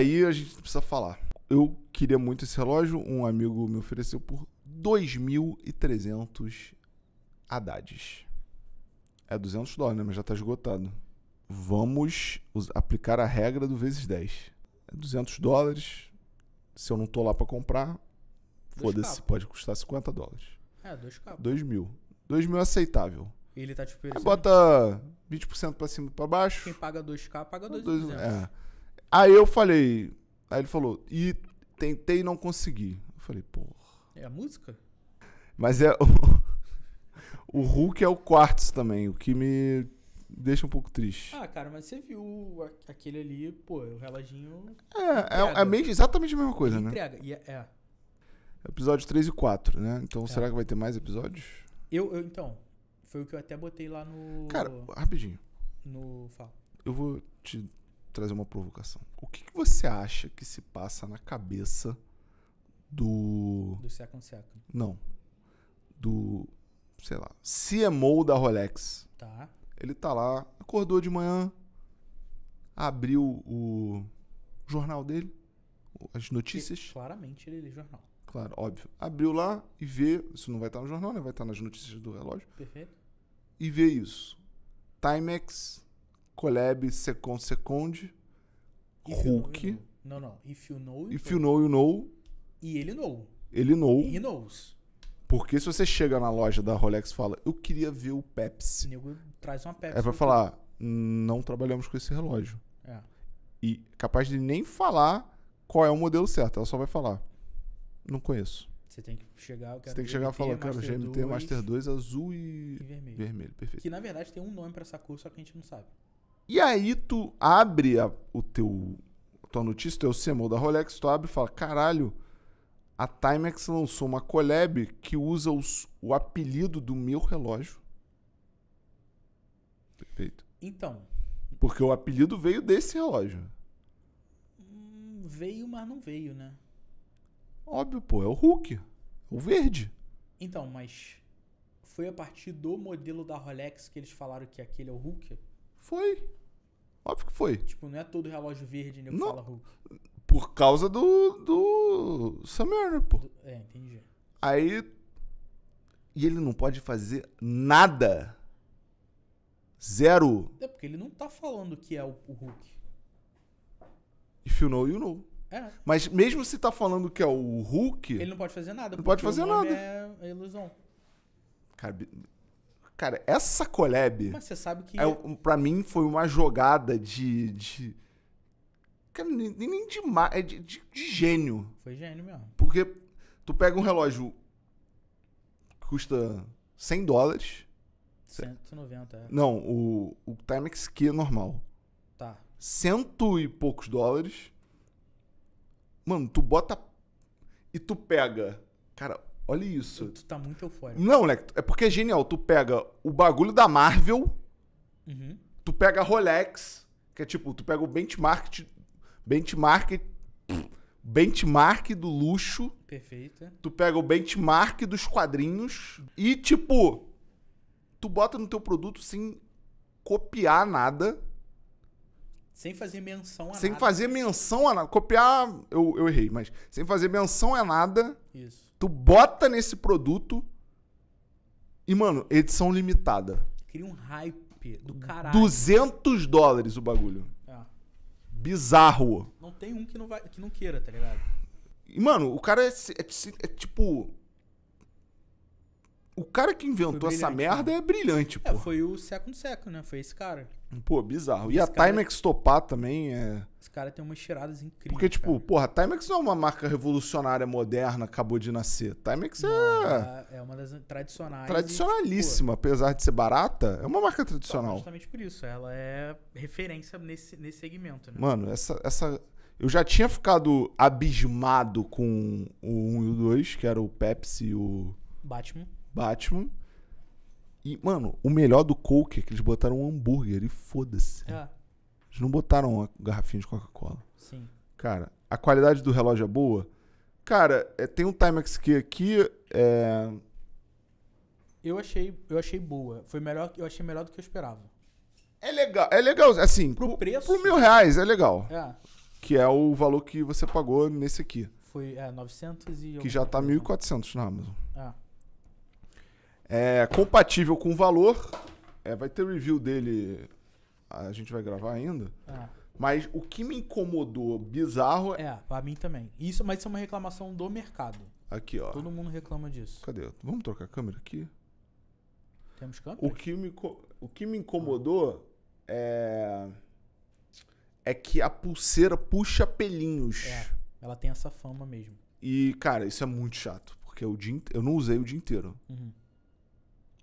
aí a gente precisa falar. Eu queria muito esse relógio, um amigo me ofereceu por 2.300 Haddads. É 200 dólares, né? Mas já está esgotado. Vamos aplicar a regra do vezes 10. É 200 dólares. Se eu não tô lá para comprar, foda-se, pode custar 50 dólares. É, 2 capos. 2 mil. 2 mil é aceitável. ele tá tipo. Aí bota 20% pra cima e pra baixo. Quem paga 2K paga 2 É. Aí eu falei. Aí ele falou, e tentei não consegui. Eu falei, porra. É a música? Mas é. O, o Hulk é o Quartz também, o que me deixa um pouco triste. Ah, cara, mas você viu aquele ali, pô, o reloginho. É, é, é exatamente a mesma coisa, ele né? Entrega, e é, é. Episódio 3 e 4, né? Então é. será que vai ter mais episódios? Eu, eu, então, foi o que eu até botei lá no. Cara, rapidinho. No. Fala. Eu vou te trazer uma provocação. O que, que, você acha que se passa na cabeça do. Do Second Second? Não. Do. Sei lá. CMO da Rolex. Tá. Ele tá lá, acordou de manhã, abriu o jornal dele, as notícias. claramente ele lê jornal. Claro, óbvio. Abriu lá e vê. Isso não vai estar no jornal, né? Vai estar nas notícias do relógio. Perfeito. E vê isso. Timex Collab Second Second, Hulk. You know, não, não. If you know, you if you know, you know. E ele know. Ele know. He knows. Porque se você chega na loja da Rolex e fala, eu queria ver o Pepsi. O nego traz uma Pepsi. É pra falar, tempo. não trabalhamos com esse relógio. É. E capaz de nem falar qual é o modelo certo. Ela só vai falar, não conheço. Você tem que chegar, Você tem que chegar e falar, cara, GMT 2, Master 2 azul e, e vermelho. vermelho. Perfeito. Que na verdade tem um nome para essa cor, só que a gente não sabe. E aí tu abre a, o teu tua notícia, teu CMO é da Rolex, tu abre e fala: caralho, a Timex lançou uma collab que usa os, o apelido do meu relógio. Perfeito. Então. Porque o apelido veio desse relógio. Hum, veio, mas não veio, né? Óbvio, pô, é o Hulk. É o verde. Então, mas foi a partir do modelo da Rolex que eles falaram que aquele é o Hulk? Foi. Óbvio que foi. Tipo, não é todo relógio verde, né? Não. Fala Hulk. Por causa do. do. Samir né pô. é, entendi. Aí. E ele não pode fazer nada. Zero. É porque ele não tá falando que é o, o Hulk. If you know, you know. É. Mas mesmo se tá falando que é o Hulk. Ele não pode fazer nada. Não pode fazer nada. É, é ilusão. Cara, Cara, essa collab. Mas você sabe que. É, pra mim foi uma jogada de. de cara, nem, nem de, é de, de, de gênio. Foi gênio mesmo. Porque tu pega um relógio que custa 100 dólares. 190, é. Não, o, o Timex que é normal. Tá. Cento e poucos dólares. Mano, tu bota. E tu pega. Cara, Olha isso. Tu tá muito eufórico. Não, moleque, é porque é genial. Tu pega o bagulho da Marvel, uhum. tu pega a Rolex, que é tipo, tu pega o benchmark. Benchmark. Benchmark do luxo. Perfeito. Tu pega o benchmark dos quadrinhos. E, tipo, tu bota no teu produto sem copiar nada. Sem fazer menção a sem nada. Sem fazer menção a nada. Copiar, eu, eu errei, mas sem fazer menção a nada. Isso. Tu bota nesse produto e, mano, edição limitada. Cria um hype do caralho. 200 dólares o bagulho. É. Bizarro. Não tem um que não, vai, que não queira, tá ligado? E, mano, o cara é, é, é, é tipo o cara que inventou essa né? merda né? é brilhante, é, pô. É, foi o Second Second, né? Foi esse cara. Pô, bizarro. Esse e a cara... É Timex topar também é. Esse cara tem umas tiradas incríveis. Porque, tipo, cara. porra, a Timex não é uma marca revolucionária moderna, acabou de nascer. Timex é- não, é. É uma das tradicionais. Tradicionalíssima, e, tipo, apesar de ser barata, é uma marca tradicional. Justamente por isso. Ela é referência nesse, nesse segmento, né? Mano, essa, essa. Eu já tinha ficado abismado com o 1 e o 2, que era o Pepsi e o. Batman. Batman. E, mano, o melhor do Coke é que eles botaram um hambúrguer e foda-se. É. Eles não botaram uma garrafinha de Coca-Cola. Sim. Cara, a qualidade do relógio é boa. Cara, é, tem um Timex que aqui é... Eu achei, eu achei boa. Foi melhor, eu achei melhor do que eu esperava. É legal, é legal, assim. Pro, preço. Pro mil reais é legal. É. Que é o valor que você pagou nesse aqui. Foi é, 900 e. Que já tá 1.400 na Amazon. É. É compatível com o valor. É, vai ter review dele. A gente vai gravar ainda. É. Mas o que me incomodou bizarro é. pra mim também. Isso, mas isso é uma reclamação do mercado. Aqui, ó. Todo mundo reclama disso. Cadê? Vamos trocar a câmera aqui? Temos câmera? O que me, o que me incomodou é. É que a pulseira puxa pelinhos. É, ela tem essa fama mesmo. E, cara, isso é muito chato. Porque o dia, eu não usei o dia inteiro. Uhum.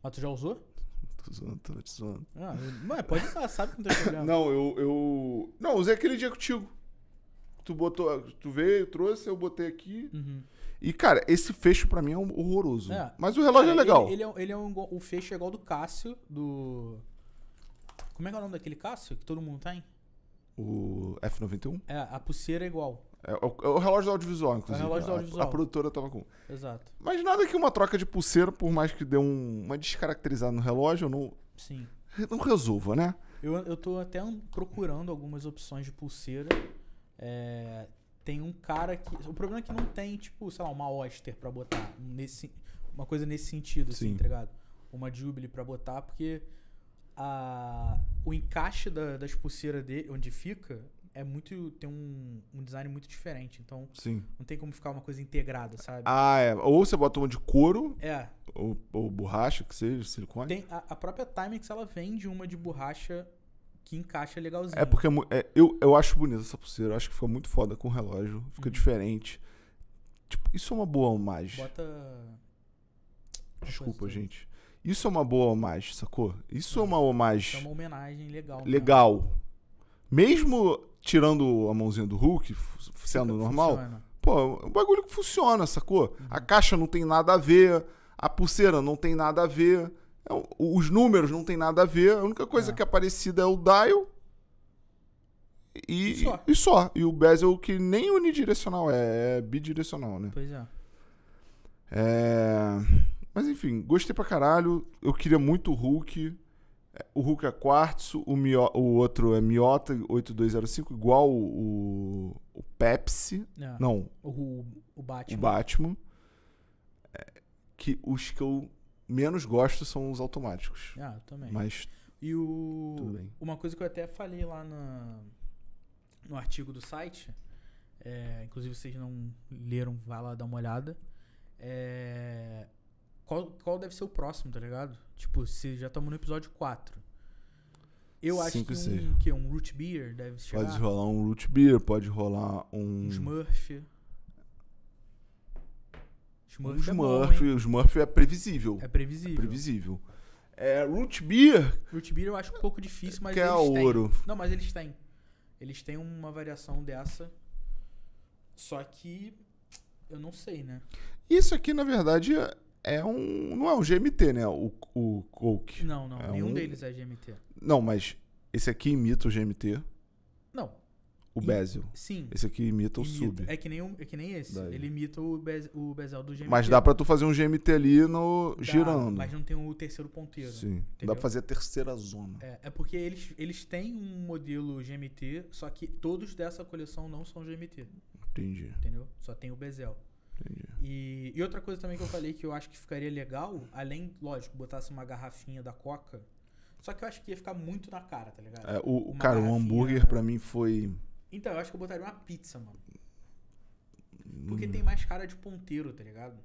Mas tu já usou? Tô zoando, tô te zoando. Ah, pode usar, sabe que não tem problema. Não, eu, eu. Não, usei aquele dia contigo. Tu botou. Tu veio, trouxe, eu botei aqui. Uhum. E, cara, esse fecho pra mim é um horroroso. É. Mas o relógio é cara, é legal. Ele, ele, é, ele é um, é o fecho é igual do Cássio, do. Como é que é o nome daquele Cássio que todo mundo tem? O F91? É, a pulseira é igual. É, é o, é o relógio do audiovisual, inclusive. É o relógio do audiovisual. A, a produtora tava com. Exato. Mas nada que uma troca de pulseira, por mais que dê um, uma descaracterizada no relógio, não. Sim. Não resolva, né? Eu, eu tô até procurando algumas opções de pulseira. É, tem um cara que. O problema é que não tem, tipo, sei lá, uma Oster pra botar. Nesse, uma coisa nesse sentido, assim, Sim. assim, tá Uma Jubilee pra botar, porque a, o encaixe da, das pulseiras de, onde fica é muito. tem um, um design muito diferente. Então, Sim. não tem como ficar uma coisa integrada, sabe? Ah, é. Ou você bota uma de couro. É. Ou, ou borracha, que seja, silicone. Tem, a, a própria Timex, ela vende uma de borracha que encaixa legalzinho. É porque é, é eu, eu acho bonita essa pulseira. Eu acho que ficou muito foda com o relógio. Fica uhum. diferente. Tipo, isso é uma boa homagem. Bota. Desculpa, gente. Isso é uma boa homagem, sacou? Isso é, é uma homagem. Uhum. É uma homenagem legal. Né? Legal. Mesmo tirando a mãozinha do Hulk, sendo Fica normal, funciona. pô, o bagulho que funciona, sacou? Uhum. A caixa não tem nada a ver, a pulseira não tem nada a ver, é os números não tem nada a ver, a única coisa é. que é parecida é o dial e, e, só. e só. E o bezel que nem unidirecional é, é bidirecional, né? Pois é. é. Mas enfim, gostei pra caralho, eu queria muito o Hulk. O Hulk é quartzo, o, Mio, o outro é Miota 8205, igual o, o Pepsi. Ah, não. O, o Batman. O Batman. É, que os que eu menos gosto são os automáticos. Ah, eu também. Mas. E o. Tudo bem. Uma coisa que eu até falei lá na, no artigo do site. É, inclusive, vocês não leram, vai lá dar uma olhada. É, qual, qual deve ser o próximo, tá ligado? Tipo, se já estamos no episódio 4. Eu acho Cinco, que um, que um root beer deve chegar. Pode rolar um root beer, pode rolar um... Um Smurf. Smurf um Smurf, é bom, Smurf é previsível. É previsível. É previsível. É, root beer... Root beer eu acho um pouco difícil, mas que é eles é ouro. Têm. Não, mas eles têm. Eles têm uma variação dessa. Só que... Eu não sei, né? Isso aqui, na verdade, é é um. Não é um GMT, né? O, o Coke. Não, não. É nenhum um... deles é GMT. Não, mas esse aqui imita o GMT. Não. O bezel. Sim. Esse aqui imita, imita. o sub. É que nem, um, é que nem esse. Daí. Ele imita o, bez, o bezel do GMT. Mas dá pra tu fazer um GMT ali no, dá, girando. Mas não tem o terceiro ponteiro. Sim. Entendeu? Dá pra fazer a terceira zona. É, é porque eles, eles têm um modelo GMT, só que todos dessa coleção não são GMT. Entendi. Entendeu? Só tem o bezel. Entendi. E, e, outra coisa também que eu falei que eu acho que ficaria legal, além, lógico, botasse uma garrafinha da Coca. Só que eu acho que ia ficar muito na cara, tá ligado? É, o, uma cara, o hambúrguer pra mim foi. Então, eu acho que eu botaria uma pizza, mano. Porque hum. tem mais cara de ponteiro, tá ligado?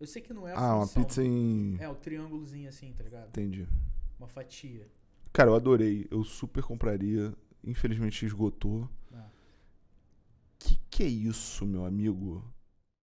Eu sei que não é a Ah, função, uma pizza em. É, o um triângulozinho assim, tá ligado? Entendi. Uma fatia. Cara, eu adorei. Eu super compraria. Infelizmente esgotou. Ah. Que que é isso, meu amigo?